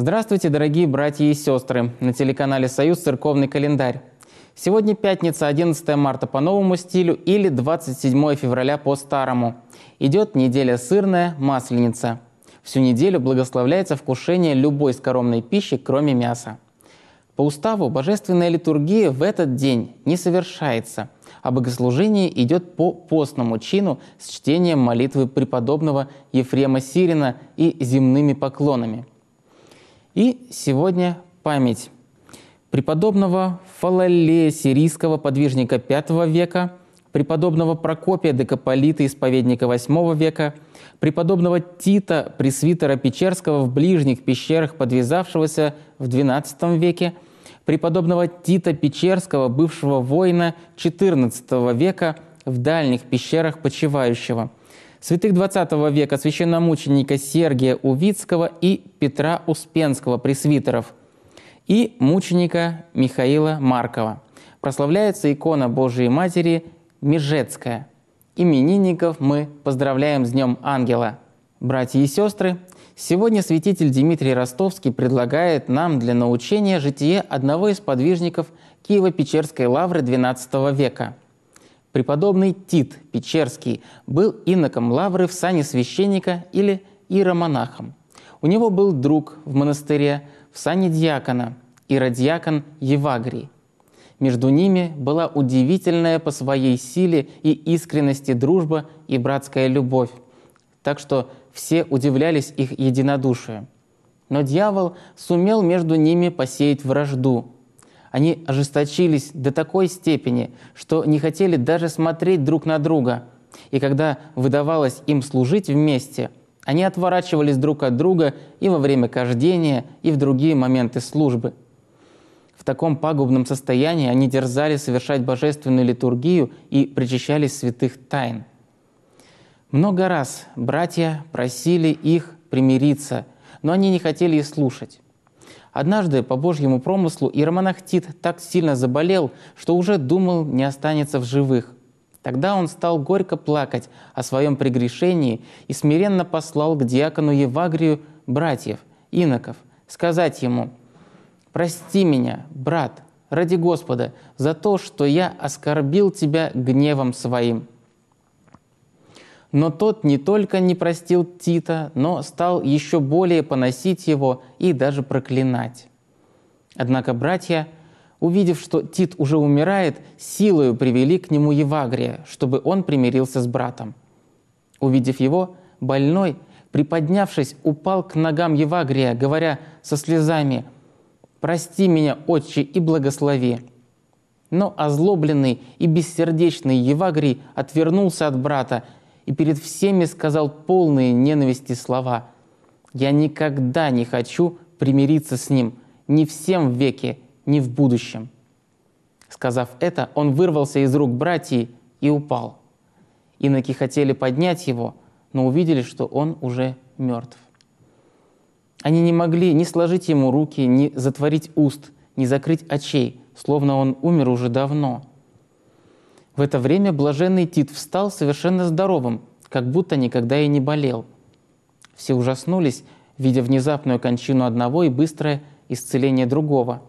Здравствуйте, дорогие братья и сестры! На телеканале «Союз. Церковный календарь». Сегодня пятница, 11 марта по новому стилю или 27 февраля по старому. Идет неделя сырная, масленица. Всю неделю благословляется вкушение любой скоромной пищи, кроме мяса. По уставу божественная литургия в этот день не совершается, а богослужение идет по постному чину с чтением молитвы преподобного Ефрема Сирина и земными поклонами – и сегодня память преподобного Фалалея, сирийского подвижника V века, преподобного Прокопия Декаполита, исповедника VIII века, преподобного Тита, пресвитера Печерского в ближних пещерах, подвязавшегося в XII веке, преподобного Тита Печерского, бывшего воина XIV века, в дальних пещерах почивающего – святых XX века священномученика Сергия Увицкого и Петра Успенского, пресвитеров, и мученика Михаила Маркова. Прославляется икона Божией Матери Межецкая. Именинников мы поздравляем с Днем Ангела. Братья и сестры, сегодня святитель Дмитрий Ростовский предлагает нам для научения житие одного из подвижников Киево-Печерской лавры XII века – Преподобный Тит Печерский был иноком Лавры в сане священника или иеромонахом. У него был друг в монастыре в сане диакона, иродиакон Евагрий. Между ними была удивительная по своей силе и искренности дружба и братская любовь, так что все удивлялись их единодушию. Но дьявол сумел между ними посеять вражду – они ожесточились до такой степени, что не хотели даже смотреть друг на друга. И когда выдавалось им служить вместе, они отворачивались друг от друга и во время кождения, и в другие моменты службы. В таком пагубном состоянии они дерзали совершать божественную литургию и причащались святых тайн. Много раз братья просили их примириться, но они не хотели и слушать. Однажды по божьему промыслу иеромонах так сильно заболел, что уже думал не останется в живых. Тогда он стал горько плакать о своем прегрешении и смиренно послал к диакону Евагрию братьев, иноков, сказать ему «Прости меня, брат, ради Господа, за то, что я оскорбил тебя гневом своим». Но тот не только не простил Тита, но стал еще более поносить его и даже проклинать. Однако братья, увидев, что Тит уже умирает, силою привели к нему Евагрия, чтобы он примирился с братом. Увидев его, больной, приподнявшись, упал к ногам Евагрия, говоря со слезами «Прости меня, отче, и благослови». Но озлобленный и бессердечный Евагрий отвернулся от брата и перед всеми сказал полные ненависти слова. «Я никогда не хочу примириться с ним, ни в всем веке, ни в будущем». Сказав это, он вырвался из рук братьев и упал. Иноки хотели поднять его, но увидели, что он уже мертв. Они не могли ни сложить ему руки, ни затворить уст, ни закрыть очей, словно он умер уже давно. В это время блаженный Тит встал совершенно здоровым, как будто никогда и не болел. Все ужаснулись, видя внезапную кончину одного и быстрое исцеление другого.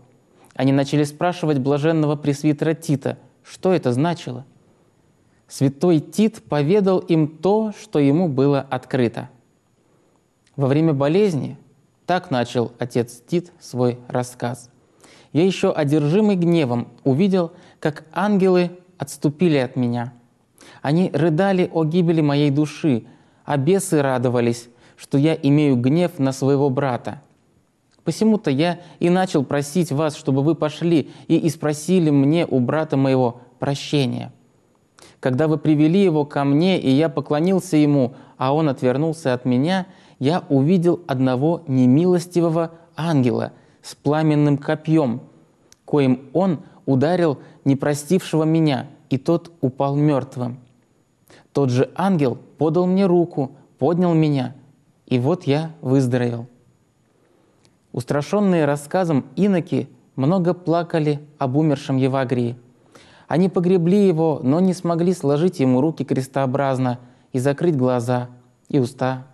Они начали спрашивать блаженного пресвитера Тита, что это значило. Святой Тит поведал им то, что ему было открыто. Во время болезни, так начал отец Тит свой рассказ, я еще одержимый гневом увидел, как ангелы отступили от меня. Они рыдали о гибели моей души, а бесы радовались, что я имею гнев на своего брата. Посему-то я и начал просить вас, чтобы вы пошли и испросили мне у брата моего прощения. Когда вы привели его ко мне, и я поклонился ему, а он отвернулся от меня, я увидел одного немилостивого ангела с пламенным копьем, коим он ударил непростившего меня, и тот упал мертвым. Тот же ангел подал мне руку, поднял меня, и вот я выздоровел. Устрашенные рассказом иноки много плакали об умершем Евагрии. Они погребли его, но не смогли сложить ему руки крестообразно и закрыть глаза и уста.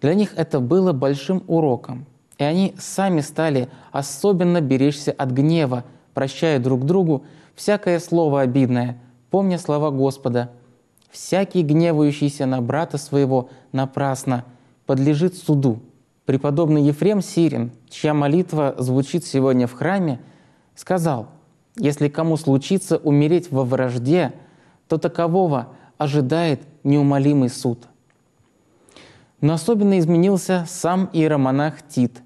Для них это было большим уроком, и они сами стали особенно беречься от гнева – прощая друг другу всякое слово обидное, помня слова Господа. «Всякий, гневающийся на брата своего напрасно, подлежит суду». Преподобный Ефрем Сирин, чья молитва звучит сегодня в храме, сказал, «Если кому случится умереть во вражде, то такового ожидает неумолимый суд». Но особенно изменился сам иеромонах Тит –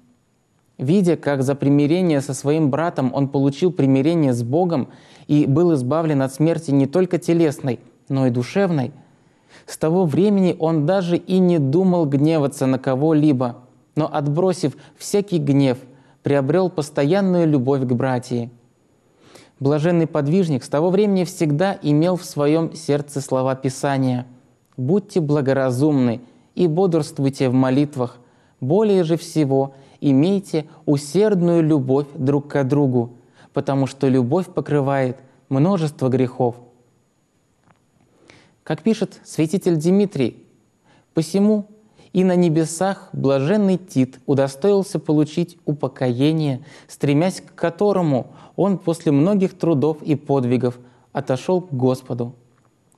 Видя, как за примирение со своим братом он получил примирение с Богом и был избавлен от смерти не только телесной, но и душевной, с того времени он даже и не думал гневаться на кого-либо, но, отбросив всякий гнев, приобрел постоянную любовь к братии. Блаженный подвижник с того времени всегда имел в своем сердце слова Писания «Будьте благоразумны и бодрствуйте в молитвах, более же всего – имейте усердную любовь друг к другу, потому что любовь покрывает множество грехов. Как пишет святитель Дмитрий, «Посему и на небесах блаженный Тит удостоился получить упокоение, стремясь к которому он после многих трудов и подвигов отошел к Господу.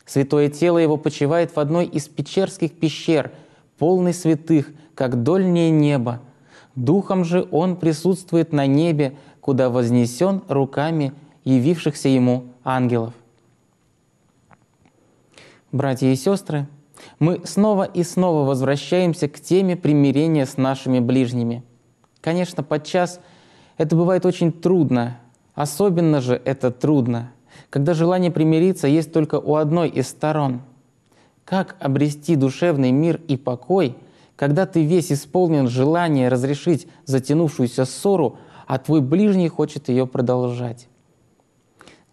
Святое тело его почивает в одной из печерских пещер, полной святых, как дольнее небо – Духом же Он присутствует на небе, куда вознесен руками явившихся Ему ангелов. Братья и сестры, мы снова и снова возвращаемся к теме примирения с нашими ближними. Конечно, подчас это бывает очень трудно, особенно же это трудно, когда желание примириться есть только у одной из сторон. Как обрести душевный мир и покой – когда ты весь исполнен желания разрешить затянувшуюся ссору, а твой ближний хочет ее продолжать.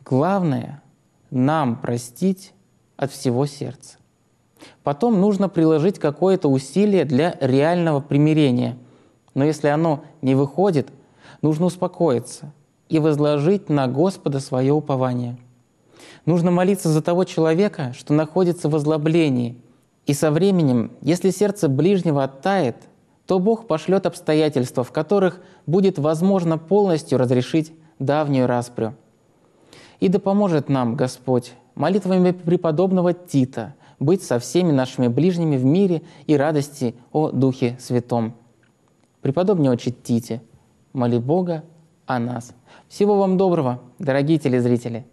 Главное – нам простить от всего сердца. Потом нужно приложить какое-то усилие для реального примирения. Но если оно не выходит, нужно успокоиться и возложить на Господа свое упование. Нужно молиться за того человека, что находится в озлоблении – и со временем, если сердце ближнего оттает, то Бог пошлет обстоятельства, в которых будет возможно полностью разрешить давнюю распрю. И да поможет нам Господь молитвами преподобного Тита быть со всеми нашими ближними в мире и радости о Духе Святом. Преподобный отче Тите, моли Бога о нас. Всего вам доброго, дорогие телезрители!